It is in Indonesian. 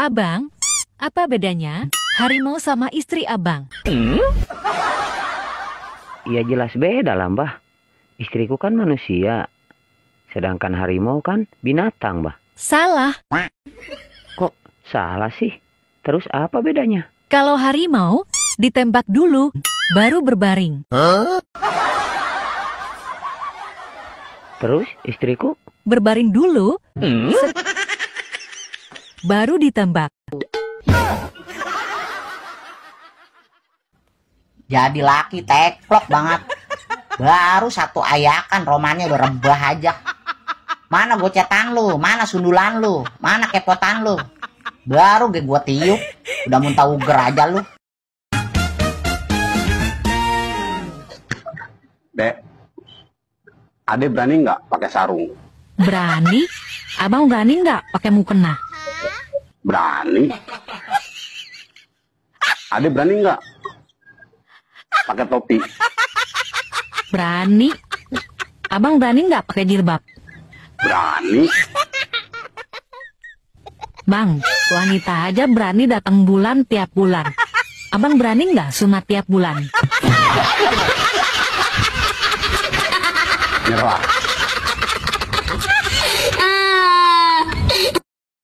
Abang, apa bedanya harimau sama istri abang? Hmm? Ya jelas beda lah mbah. Istriku kan manusia, sedangkan harimau kan binatang mbah. Salah. Kok salah sih? Terus apa bedanya? Kalau harimau ditembak dulu, baru berbaring. Huh? Terus istriku? Berbaring dulu. Hmm? baru ditembak. Jadi laki teklok banget. Baru satu ayakan romannya udah rebah aja. Mana gocetan lu? Mana sundulan lu? Mana kepotan lu? Baru gue gua tiup. Udah muntah uger aja lu. Dek, Ade berani nggak pakai sarung? Berani? Abang berani nggak pakai mukena? Berani. Ada berani nggak? Pakai topi. Berani. Abang berani nggak pakai jilbab? Berani. Bang, wanita aja berani datang bulan tiap bulan. Abang berani nggak sunat tiap bulan? Nyerah.